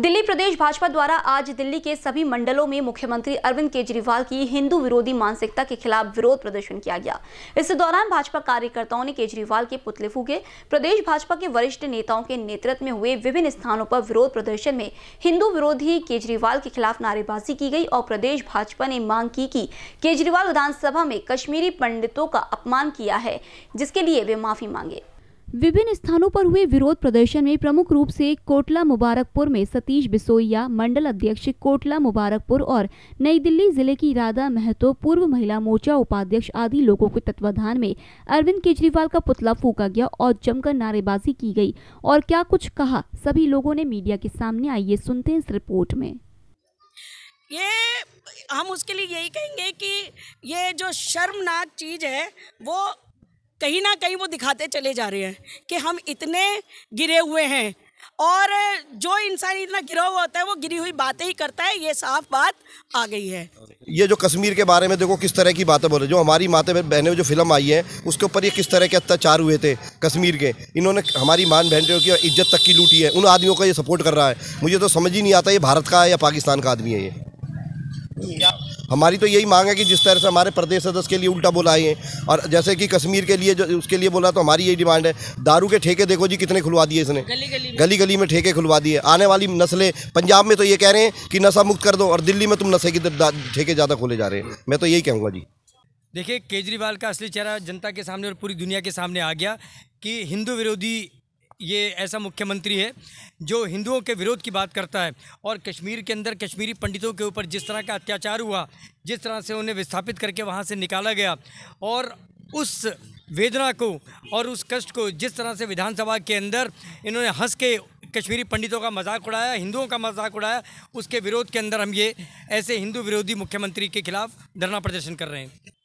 दिल्ली प्रदेश भाजपा द्वारा आज दिल्ली के सभी मंडलों में मुख्यमंत्री अरविंद केजरीवाल की हिंदू विरोधी मानसिकता के खिलाफ विरोध प्रदर्शन किया गया इस दौरान भाजपा कार्यकर्ताओं ने केजरीवाल के पुतले फूके प्रदेश भाजपा के वरिष्ठ नेताओं के नेतृत्व में हुए विभिन्न स्थानों पर विरोध प्रदर्शन में हिंदू विरोधी केजरीवाल के खिलाफ नारेबाजी की गई और प्रदेश भाजपा ने मांग की कि केजरीवाल विधानसभा में कश्मीरी पंडितों का अपमान किया है जिसके लिए वे माफी मांगे विभिन्न स्थानों पर हुए विरोध प्रदर्शन में प्रमुख रूप से कोटला मुबारकपुर में सतीश बिसोइया मंडल अध्यक्ष कोटला मुबारकपुर और नई दिल्ली जिले की राधा महतो पूर्व महिला मोर्चा उपाध्यक्ष आदि लोगों के तत्वाधान में अरविंद केजरीवाल का पुतला फूका गया और जमकर नारेबाजी की गई और क्या कुछ कहा सभी लोगों ने मीडिया के सामने आइए सुनते हैं इस रिपोर्ट में ये हम उसके लिए यही कहेंगे कि ये जो शर्मनाक चीज़ है वो कहीं ना कहीं वो दिखाते चले जा रहे हैं कि हम इतने गिरे हुए हैं और जो इंसान इतना गिरा हुआ होता है वो गिरी हुई बातें ही करता है ये साफ बात आ गई है ये जो कश्मीर के बारे में देखो किस तरह की बातें बोल रहे जो हमारी माता बहनें जो फिल्म आई है उसके ऊपर ये किस तरह के अत्याचार हुए थे कश्मीर के इन्होंने हमारी मान बहनों की इज्जत तक की लूटी है उन आदमियों का ये सपोर्ट कर रहा है मुझे तो समझ ही नहीं आता ये भारत का है या पाकिस्तान का आदमी है ये हमारी तो यही मांग है कि जिस तरह से हमारे प्रदेश सदस्य के लिए उल्टा बोला है और जैसे कि कश्मीर के लिए जो उसके लिए बोला तो हमारी यही डिमांड है दारू के ठेके देखो जी कितने खुलवा दिए इसने गली गली, गली गली में ठेके खुलवा दिए आने वाली नस्लें पंजाब में तो ये कह रहे हैं कि नशा मुक्त कर दो और दिल्ली में तुम नशे की ठेके ज़्यादा खोले जा रहे हैं मैं तो यही कहूँगा जी देखिए केजरीवाल का असली चेहरा जनता के सामने और पूरी दुनिया के सामने आ गया कि हिंदू विरोधी ये ऐसा मुख्यमंत्री है जो हिंदुओं के विरोध की बात करता है और कश्मीर के अंदर कश्मीरी पंडितों के ऊपर जिस तरह का अत्याचार हुआ जिस तरह से उन्हें विस्थापित करके वहाँ से निकाला गया और उस वेदना को और उस कष्ट को जिस तरह से विधानसभा के अंदर इन्होंने हंस के कश्मीरी पंडितों का मजाक उड़ाया हिंदुओं का मजाक उड़ाया उसके विरोध के अंदर हम ये ऐसे हिंदू विरोधी मुख्यमंत्री के खिलाफ धरना प्रदर्शन कर रहे हैं